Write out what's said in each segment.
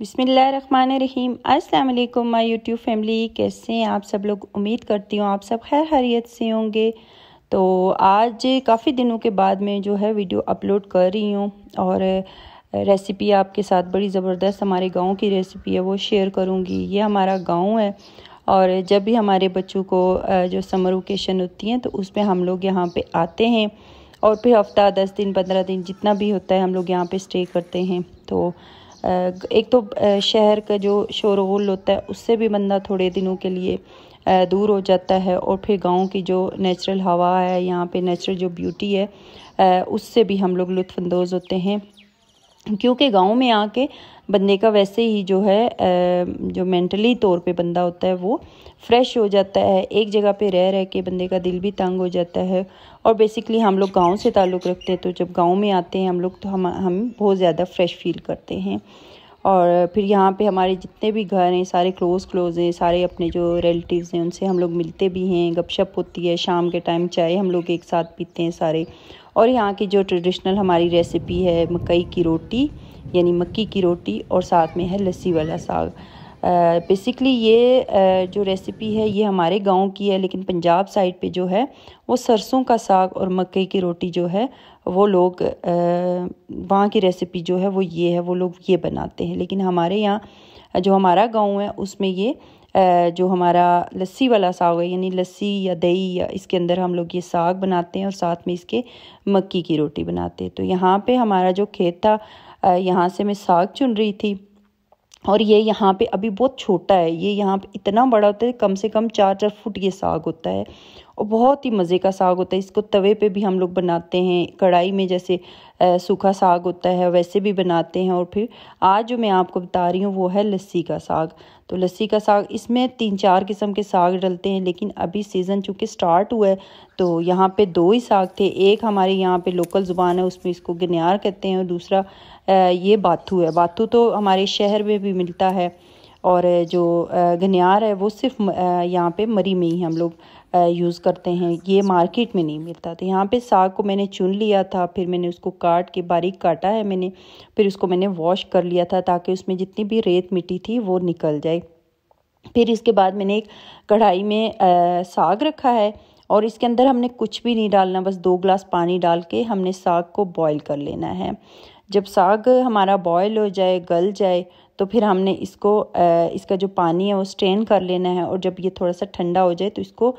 बिसमीम अस्सलाम my YouTube family कैसे हैं आप सब लोग उम्मीद करती हूँ आप सब खैर हरीत से होंगे तो आज काफ़ी दिनों के बाद मैं जो है वीडियो अपलोड कर रही हूँ और रेसिपी आपके साथ बड़ी ज़बरदस्त हमारे गांव की रेसिपी है वो शेयर करूँगी ये हमारा गांव है और जब भी हमारे बच्चों को जो समर वकेशन होती हैं तो उस पर हम लोग यहाँ पर आते हैं और फिर हफ्ता दस दिन पंद्रह दिन जितना भी होता है हम लोग यहाँ पर स्टे करते हैं तो एक तो शहर का जो शोरगुल होता है उससे भी बंदा थोड़े दिनों के लिए दूर हो जाता है और फिर गांव की जो नेचुरल हवा है यहाँ पे नेचुरल जो ब्यूटी है उससे भी हम लोग लुत्फानंदोज़ होते हैं क्योंकि गांव में आके बंदे का वैसे ही जो है जो मेंटली तौर पे बंदा होता है वो फ्रेश हो जाता है एक जगह पे रह रह के बंदे का दिल भी तंग हो जाता है और बेसिकली हम लोग गांव से ताल्लुक़ रखते हैं तो जब गांव में आते हैं हम लोग तो हम हम बहुत ज़्यादा फ्रेश फील करते हैं और फिर यहाँ पे हमारे जितने भी घर हैं सारे क्लोज क्लोज हैं सारे अपने जो रिलेटिव्स हैं उनसे हम लोग मिलते भी हैं गपशप होती है शाम के टाइम चाय हम लोग एक साथ पीते हैं सारे और यहाँ की जो ट्रेडिशनल हमारी रेसिपी है मकई की रोटी यानी मक्की की रोटी और साथ में है लस्सी वाला साग बेसिकली ये जो रेसिपी है ये हमारे गांव की है लेकिन पंजाब साइड पे जो है वो सरसों का साग और मक्के की रोटी जो है वो लोग वहाँ की रेसिपी जो है वो ये है वो लोग ये बनाते हैं लेकिन हमारे यहाँ जो हमारा गांव है उसमें ये जो हमारा लस्सी वाला साग है यानी लस्सी या दही या इसके अंदर हम लोग ये साग बनाते हैं और साथ में इसके मक्की की रोटी बनाते हैं तो यहाँ पे हमारा जो खेत था यहाँ से मैं साग चुन रही थी और ये यहाँ पे अभी बहुत छोटा है ये यहाँ पे इतना बड़ा होता है कम से कम चार चार फुट ये साग होता है और बहुत ही मज़े का साग होता है इसको तवे पे भी हम लोग बनाते हैं कढ़ाई में जैसे सूखा साग होता है वैसे भी बनाते हैं और फिर आज जो मैं आपको बता रही हूँ वो है लस्सी का साग तो लस्सी का साग इसमें तीन चार किस्म के साग डलते हैं लेकिन अभी सीज़न चूँकि स्टार्ट हुआ है तो यहाँ पे दो ही साग थे एक हमारे यहाँ पे लोकल ज़ुबान है उसमें इसको गनियार कहते हैं और दूसरा ये बाथू है बाथू तो हमारे शहर में भी मिलता है और जो गनियार है वो सिर्फ यहाँ पे मरी में ही हम लोग यूज़ करते हैं ये मार्केट में नहीं मिलता तो यहाँ पे साग को मैंने चुन लिया था फिर मैंने उसको काट के बारीक काटा है मैंने फिर उसको मैंने वॉश कर लिया था ताकि उसमें जितनी भी रेत मिट्टी थी वो निकल जाए फिर इसके बाद मैंने एक कढ़ाई में आ, साग रखा है और इसके अंदर हमने कुछ भी नहीं डालना बस दो ग्लास पानी डाल के हमने साग को बॉयल कर लेना है जब साग हमारा बॉयल हो जाए गल जाए तो फिर हमने इसको इसका जो पानी है वो स्ट्रेन कर लेना है और जब ये थोड़ा सा ठंडा हो जाए तो इसको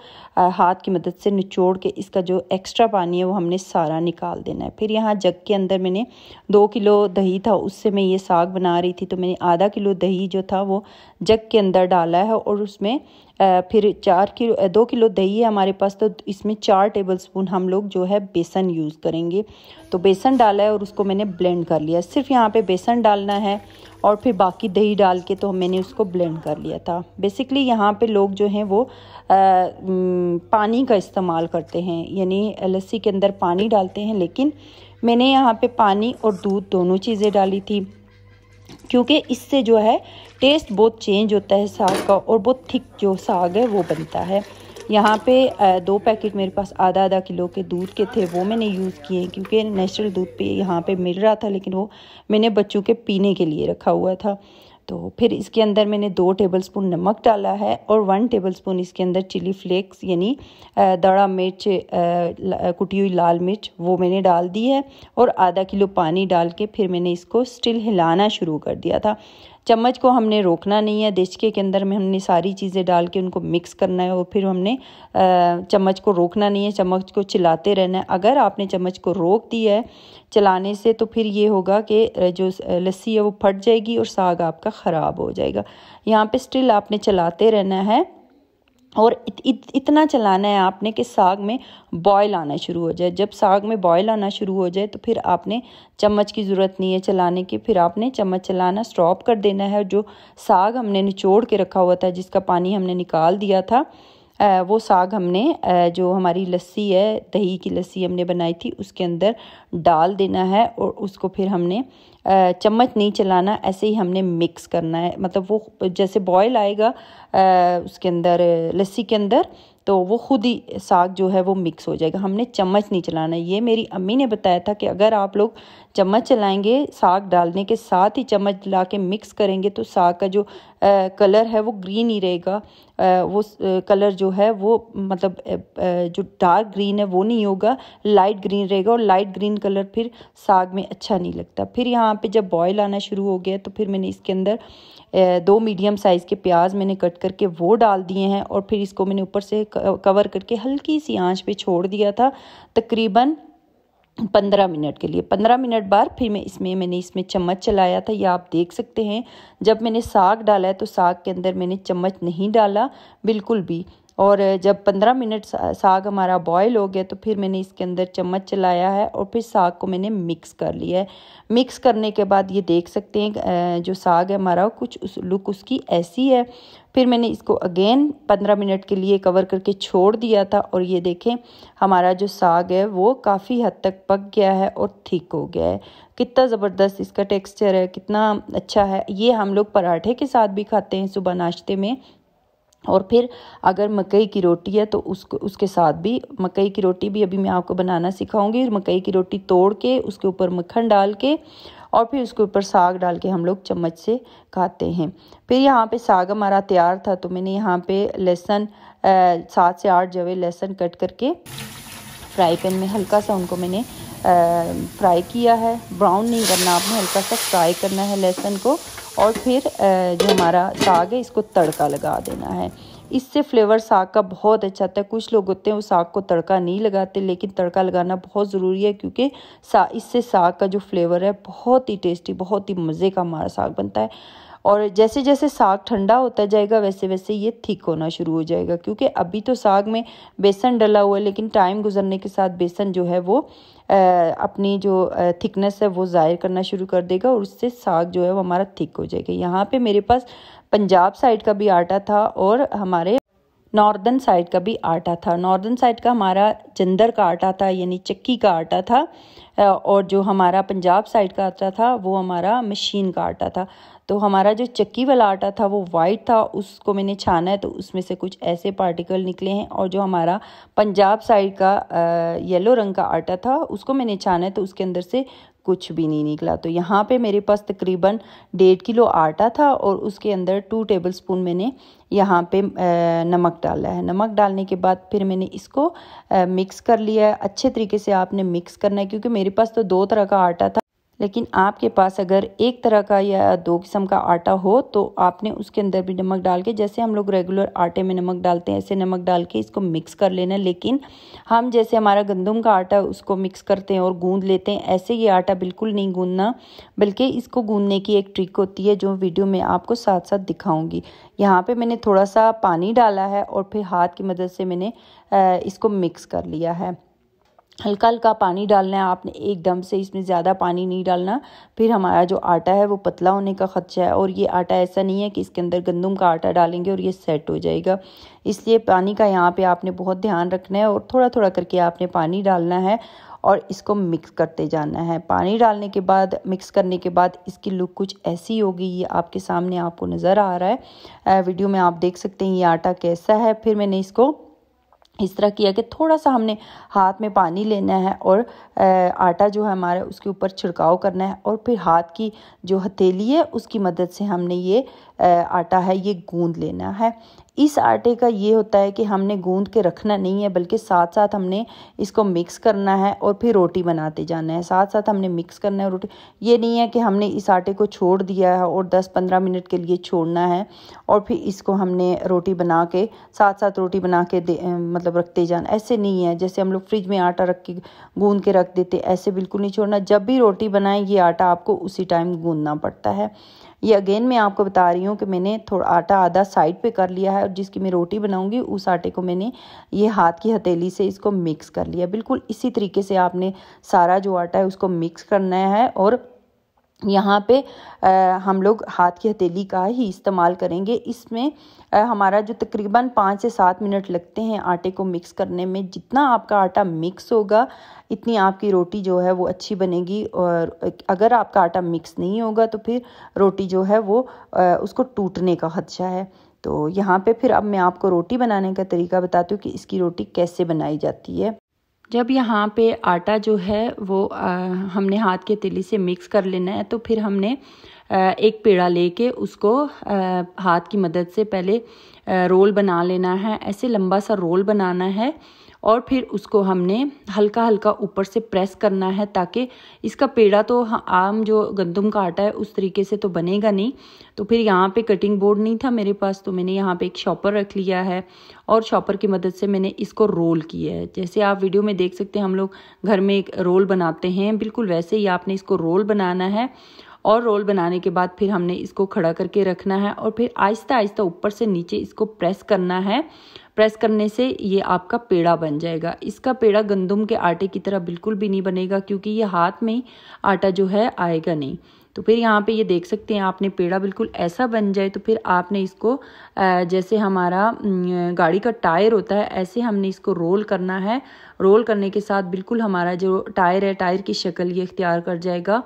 हाथ की मदद से निचोड़ के इसका जो एक्स्ट्रा पानी है वो हमने सारा निकाल देना है फिर यहाँ जग के अंदर मैंने दो किलो दही था उससे मैं ये साग बना रही थी तो मैंने आधा किलो दही जो था वो जग के अंदर डाला है और उसमें फिर चार किलो दो किलो दही है हमारे पास तो इसमें चार टेबल स्पून हम लोग जो है बेसन यूज़ करेंगे तो बेसन डाला है और उसको मैंने ब्लेंड कर लिया सिर्फ यहाँ पे बेसन डालना है और फिर बाकी दही डाल के तो मैंने उसको ब्लेंड कर लिया था बेसिकली यहाँ पे लोग जो हैं वो आ, पानी का इस्तेमाल करते हैं यानी लस्सी के अंदर पानी डालते हैं लेकिन मैंने यहाँ पर पानी और दूध दोनों चीज़ें डाली थी क्योंकि इससे जो है टेस्ट बहुत चेंज होता है साग का और बहुत थिक जो साग है वो बनता है यहाँ पे दो पैकेट मेरे पास आधा आधा किलो के दूध के थे वो मैंने यूज़ किए क्योंकि नेचुरल दूध पे यहाँ पे मिल रहा था लेकिन वो मैंने बच्चों के पीने के लिए रखा हुआ था तो फिर इसके अंदर मैंने दो टेबलस्पून नमक डाला है और वन टेबलस्पून इसके अंदर चिली फ्लेक्स यानी दड़ा मिर्च कुटी हुई लाल मिर्च वो मैंने डाल दी है और आधा किलो पानी डाल के फिर मैंने इसको स्टिल हिलाना शुरू कर दिया था चम्मच को हमने रोकना नहीं है देचके के अंदर में हमने सारी चीज़ें डाल के उनको मिक्स करना है और फिर हमने चम्मच को रोकना नहीं है चम्मच को चलाते रहना है अगर आपने चम्मच को रोक दिया है चलाने से तो फिर ये होगा कि जो लस्सी है वो फट जाएगी और साग आपका ख़राब हो जाएगा यहाँ पे स्टिल आपने चलाते रहना है और इत, इत, इतना चलाना है आपने कि साग में बॉयल आना शुरू हो जाए जब साग में बॉयल आना शुरू हो जाए तो फिर आपने चम्मच की ज़रूरत नहीं है चलाने की फिर आपने चम्मच चलाना स्टॉप कर देना है जो साग हमने निचोड़ के रखा हुआ था जिसका पानी हमने निकाल दिया था वो साग हमने जो हमारी लस्सी है दही की लस्सी हमने बनाई थी उसके अंदर डाल देना है और उसको फिर हमने चम्मच नहीं चलाना ऐसे ही हमने मिक्स करना है मतलब वो जैसे बॉयल आएगा उसके अंदर लस्सी के अंदर तो वो खुद ही साग जो है वो मिक्स हो जाएगा हमने चम्मच नहीं चलाना ये मेरी अम्मी ने बताया था कि अगर आप लोग चम्मच चलाएंगे साग डालने के साथ ही चम्मच ला के मिक्स करेंगे तो साग का जो आ, कलर है वो ग्रीन ही रहेगा वो आ, कलर जो है वो मतलब आ, जो डार्क ग्रीन है वो नहीं होगा लाइट ग्रीन रहेगा और लाइट ग्रीन कलर फिर साग में अच्छा नहीं लगता फिर यहाँ पे जब बॉयल आना शुरू हो गया तो फिर मैंने इसके अंदर दो मीडियम साइज़ के प्याज मैंने कट करके वो डाल दिए हैं और फिर इसको मैंने ऊपर से कवर करके हल्की सी आंच पे छोड़ दिया था तकरीबन पंद्रह मिनट के लिए पंद्रह मिनट बाद फिर मैं इसमें मैंने इसमें चम्मच चलाया था या आप देख सकते हैं जब मैंने साग डाला है तो साग के अंदर मैंने चम्मच नहीं डाला बिल्कुल भी और जब पंद्रह मिनट साग हमारा बॉयल हो गया तो फिर मैंने इसके अंदर चम्मच चलाया है और फिर साग को मैंने मिक्स कर लिया है मिक्स करने के बाद ये देख सकते हैं जो साग है हमारा कुछ उस लुक उसकी ऐसी है फिर मैंने इसको अगेन पंद्रह मिनट के लिए कवर करके छोड़ दिया था और ये देखें हमारा जो साग है वो काफ़ी हद तक पक गया है और थिक हो गया है कितना ज़बरदस्त इसका टेक्स्चर है कितना अच्छा है ये हम लोग पराठे के साथ भी खाते हैं सुबह नाश्ते में और फिर अगर मकई की रोटी है तो उसको उसके साथ भी मकई की रोटी भी अभी मैं आपको बनाना सिखाऊंगी मकई की रोटी तोड़ के उसके ऊपर मक्खन डाल के और फिर उसके ऊपर साग डाल के हम लोग चम्मच से खाते हैं फिर यहाँ पे साग हमारा तैयार था तो मैंने यहाँ पे लहसुन सात से आठ जवे लहसुन कट करके फ्राई पैन में हल्का सा उनको मैंने फ्राई किया है ब्राउन नहीं करना आपने हल्का सा फ्राई करना है लहसुन को और फिर जो हमारा साग है इसको तड़का लगा देना है इससे फ्लेवर साग का बहुत अच्छा आता है कुछ लोग होते हैं वो साग को तड़का नहीं लगाते लेकिन तड़का लगाना बहुत ज़रूरी है क्योंकि सा इससे साग का जो फ्लेवर है बहुत ही टेस्टी बहुत ही मज़े का हमारा साग बनता है और जैसे जैसे साग ठंडा होता जाएगा वैसे वैसे ये थिक होना शुरू हो जाएगा क्योंकि अभी तो साग में बेसन डला हुआ है लेकिन टाइम गुजरने के साथ बेसन जो है वो अपनी जो थिकनेस है वो ज़ाहिर करना शुरू कर देगा और उससे साग जो है वो हमारा थिक हो जाएगा यहाँ पे मेरे पास पंजाब साइड का भी आटा था और हमारे नॉर्दर्न साइड का भी आटा था नॉर्दर्न साइड का हमारा चंदर का आटा था यानी चक्की का आटा था और जो हमारा पंजाब साइड का आटा था वो हमारा मशीन का आटा था तो हमारा जो चक्की वाला आटा था वो वाइट था उसको मैंने छाना है तो उसमें से कुछ ऐसे पार्टिकल निकले हैं और जो हमारा पंजाब साइड का येलो रंग का आटा था उसको मैंने छाना है तो उसके अंदर से कुछ भी नहीं निकला तो यहाँ पे मेरे पास तकरीबन डेढ़ किलो आटा था और उसके अंदर टू टेबल स्पून मैंने यहाँ पे नमक डाला है नमक डालने के बाद फिर मैंने इसको मिक्स कर लिया है अच्छे तरीके से आपने मिक्स करना है क्योंकि मेरे पास तो दो तरह का आटा था लेकिन आपके पास अगर एक तरह का या दो किस्म का आटा हो तो आपने उसके अंदर भी नमक डाल के जैसे हम लोग रेगुलर आटे में नमक डालते हैं ऐसे नमक डाल के इसको मिक्स कर लेना लेकिन हम जैसे हमारा गंदम का आटा उसको मिक्स करते हैं और गूंद लेते हैं ऐसे ये आटा बिल्कुल नहीं गूंदना बल्कि इसको गूंदने की एक ट्रिक होती है जो वीडियो में आपको साथ साथ दिखाऊँगी यहाँ पर मैंने थोड़ा सा पानी डाला है और फिर हाथ की मदद से मैंने इसको मिक्स कर लिया है हल्का हल्का पानी डालना है आपने एकदम से इसमें ज़्यादा पानी नहीं डालना फिर हमारा जो आटा है वो पतला होने का खदशा है और ये आटा ऐसा नहीं है कि इसके अंदर गंदम का आटा डालेंगे और ये सेट हो जाएगा इसलिए पानी का यहाँ पे आपने बहुत ध्यान रखना है और थोड़ा थोड़ा करके आपने पानी डालना है और इसको मिक्स करते जाना है पानी डालने के बाद मिक्स करने के बाद इसकी लुक कुछ ऐसी होगी ये आपके सामने आपको नज़र आ रहा है वीडियो में आप देख सकते हैं ये आटा कैसा है फिर मैंने इसको इस तरह किया कि थोड़ा सा हमने हाथ में पानी लेना है और आटा जो है हमारा उसके ऊपर छिड़काव करना है और फिर हाथ की जो हथेली है उसकी मदद से हमने ये आटा है ये गूंद लेना है इस आटे का ये होता है कि हमने गूंद के रखना नहीं है बल्कि साथ साथ हमने इसको मिक्स करना है और फिर रोटी बनाते जाना है साथ साथ हमने मिक्स करना है रोटी ये नहीं है कि हमने इस आटे को छोड़ दिया है और 10-15 मिनट के लिए छोड़ना है और फिर इसको हमने रोटी बना के साथ साथ रोटी बना के दे मतलब रखते जाना ऐसे नहीं है जैसे हम लोग फ्रिज में आटा रख के गूँध के रख देते ऐसे बिल्कुल नहीं छोड़ना जब भी रोटी बनाएं ये आटा आपको उसी टाइम गूँधना पड़ता है ये अगेन मैं आपको बता रही हूँ कि मैंने थोड़ा आटा आधा साइड पे कर लिया है और जिसकी मैं रोटी बनाऊँगी उस आटे को मैंने ये हाथ की हथेली से इसको मिक्स कर लिया बिल्कुल इसी तरीके से आपने सारा जो आटा है उसको मिक्स करना है और यहाँ पे आ, हम लोग हाथ की हथेली का ही इस्तेमाल करेंगे इसमें आ, हमारा जो तकरीबन पाँच से सात मिनट लगते हैं आटे को मिक्स करने में जितना आपका आटा मिक्स होगा इतनी आपकी रोटी जो है वो अच्छी बनेगी और अगर आपका आटा मिक्स नहीं होगा तो फिर रोटी जो है वो आ, उसको टूटने का ख़दशा है तो यहाँ पे फिर अब मैं आपको रोटी बनाने का तरीका बताती हूँ कि इसकी रोटी कैसे बनाई जाती है जब यहाँ पे आटा जो है वो आ, हमने हाथ के तिली से मिक्स कर लेना है तो फिर हमने आ, एक पेड़ा लेके उसको आ, हाथ की मदद से पहले रोल बना लेना है ऐसे लंबा सा रोल बनाना है और फिर उसको हमने हल्का हल्का ऊपर से प्रेस करना है ताकि इसका पेड़ा तो आम जो गंदम का आटा है उस तरीके से तो बनेगा नहीं तो फिर यहाँ पे कटिंग बोर्ड नहीं था मेरे पास तो मैंने यहाँ पे एक शॉपर रख लिया है और शॉपर की मदद से मैंने इसको रोल किया है जैसे आप वीडियो में देख सकते हैं हम लोग घर में एक रोल बनाते हैं बिल्कुल वैसे ही आपने इसको रोल बनाना है और रोल बनाने के बाद फिर हमने इसको खड़ा करके रखना है और फिर आहिस्ता आहिस्ता ऊपर से नीचे इसको प्रेस करना है प्रेस करने से ये आपका पेड़ा बन जाएगा इसका पेड़ा गंदम के आटे की तरह बिल्कुल भी नहीं बनेगा क्योंकि ये हाथ में आटा जो है आएगा नहीं तो फिर यहाँ पे ये देख सकते हैं आपने पेड़ा बिल्कुल ऐसा बन जाए तो फिर आपने इसको जैसे हमारा गाड़ी का टायर होता है ऐसे हमने इसको रोल करना है रोल करने के साथ बिल्कुल हमारा जो टायर है टायर की शक्ल ये इख्तियार कर जाएगा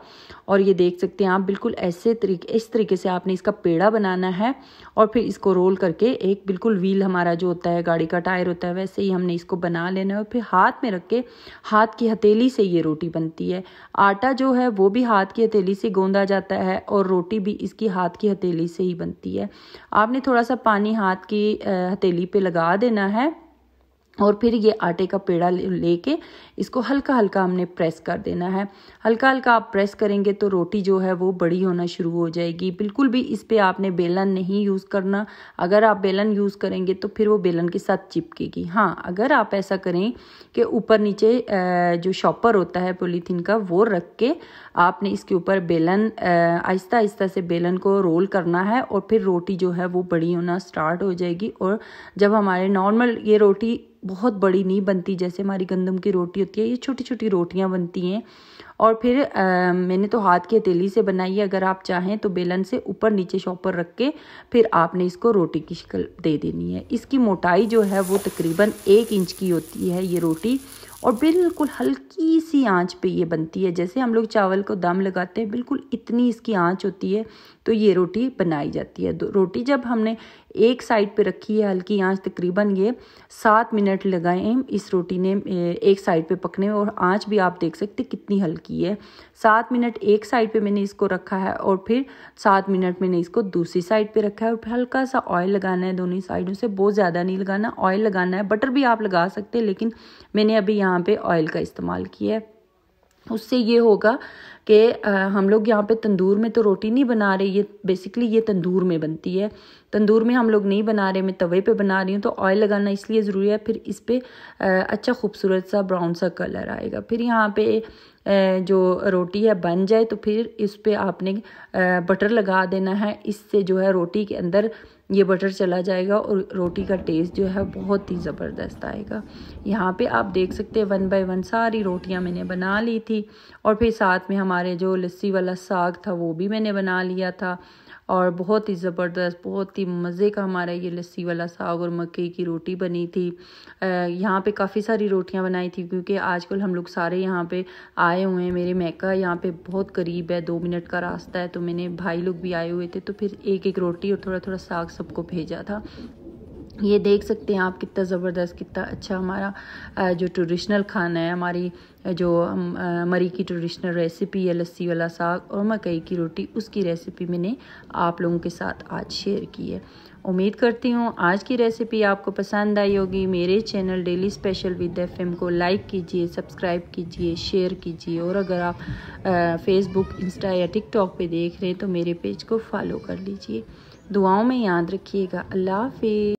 और ये देख सकते हैं आप बिल्कुल ऐसे तरीके इस तरीके से आपने इसका पेड़ा बनाना है और फिर इसको रोल करके एक बिल्कुल व्हील हमारा जो होता है गाड़ी का टायर होता है वैसे ही हमने इसको बना लेना है और फिर हाथ में रख के हाथ की हथेली से ये रोटी बनती है आटा जो है वो भी हाथ की हथेली से गोंदा जाता है और रोटी भी इसकी हाथ की हथेली से ही बनती है आपने थोड़ा सा पानी हाथ की हथेली पर लगा देना है और फिर ये आटे का पेड़ा लेके इसको हल्का हल्का हमने प्रेस कर देना है हल्का हल्का आप प्रेस करेंगे तो रोटी जो है वो बड़ी होना शुरू हो जाएगी बिल्कुल भी इस पर आपने बेलन नहीं यूज़ करना अगर आप बेलन यूज़ करेंगे तो फिर वो बेलन के साथ चिपकेगी हाँ अगर आप ऐसा करें कि ऊपर नीचे जो शॉपर होता है पोलीथीन का वो रख के आपने इसके ऊपर बेलन आहिस्ता आहिस्ता से बेलन को रोल करना है और फिर रोटी जो है वो बड़ी होना स्टार्ट हो जाएगी और जब हमारे नॉर्मल ये रोटी बहुत बड़ी नहीं बनती जैसे हमारी गंदम की रोटी होती है ये छोटी छोटी रोटियां बनती हैं और फिर आ, मैंने तो हाथ की हथेली से बनाई है अगर आप चाहें तो बेलन से ऊपर नीचे शॉपर रख के फिर आपने इसको रोटी की शिकल दे देनी है इसकी मोटाई जो है वो तकरीबन एक इंच की होती है ये रोटी और बिल्कुल हल्की सी आंच पे ये बनती है जैसे हम लोग चावल को दम लगाते हैं बिल्कुल इतनी इसकी आंच होती है तो ये रोटी बनाई जाती है रोटी जब हमने एक साइड पे रखी है हल्की आंच तकरीबन ये सात मिनट लगाएं इस रोटी ने एक साइड पे पकने में और आंच भी आप देख सकते कितनी हल्की है सात मिनट एक साइड पे मैंने इसको रखा है और फिर सात मिनट मैंने इसको दूसरी साइड पे रखा है और फिर हल्का सा ऑयल लगाना है दोनों साइडों से बहुत ज़्यादा नहीं लगाना ऑयल लगाना है बटर भी आप लगा सकते हैं लेकिन मैंने अभी यहाँ पर ऑयल का इस्तेमाल किया है उससे ये होगा कि हम लोग यहाँ पे तंदूर में तो रोटी नहीं बना रहे ये बेसिकली ये तंदूर में बनती है तंदूर में हम लोग नहीं बना रहे मैं तवे पे बना रही हूँ तो ऑयल लगाना इसलिए ज़रूरी है फिर इस पर अच्छा खूबसूरत सा ब्राउन सा कलर आएगा फिर यहाँ पे जो रोटी है बन जाए तो फिर इस पर आपने बटर लगा देना है इससे जो है रोटी के अंदर ये बटर चला जाएगा और रोटी का टेस्ट जो है बहुत ही ज़बरदस्त आएगा यहाँ पे आप देख सकते हैं वन बाय वन सारी रोटियाँ मैंने बना ली थी और फिर साथ में हमारे जो लस्सी वाला साग था वो भी मैंने बना लिया था और बहुत ही ज़बरदस्त बहुत ही मज़े का हमारा ये लस्सी वाला साग और मक्के की रोटी बनी थी यहाँ पे काफ़ी सारी रोटियाँ बनाई थी क्योंकि आजकल हम लोग सारे यहाँ पे आए हुए हैं मेरे मैका यहाँ पे बहुत करीब है दो मिनट का रास्ता है तो मैंने भाई लोग भी आए हुए थे तो फिर एक एक रोटी और थोड़ा थोड़ा साग सबको भेजा था ये देख सकते हैं आप कितना ज़बरदस्त कितना अच्छा हमारा जो ट्रेडिशनल खाना है हमारी जो मरी की ट्रेडिशनल रेसिपी है लस्सी वाला साग और मकई की रोटी उसकी रेसिपी मैंने आप लोगों के साथ आज शेयर की है उम्मीद करती हूँ आज की रेसिपी आपको पसंद आई होगी मेरे channel daily special with F को लाइक कीजिए सब्सक्राइब कीजिए शेयर कीजिए और अगर आप फेसबुक इंस्टा या टिकटॉक पर देख रहे हैं तो मेरे पेज को फॉलो कर लीजिए दुआओं में याद रखिएगा अल्लाह हाफि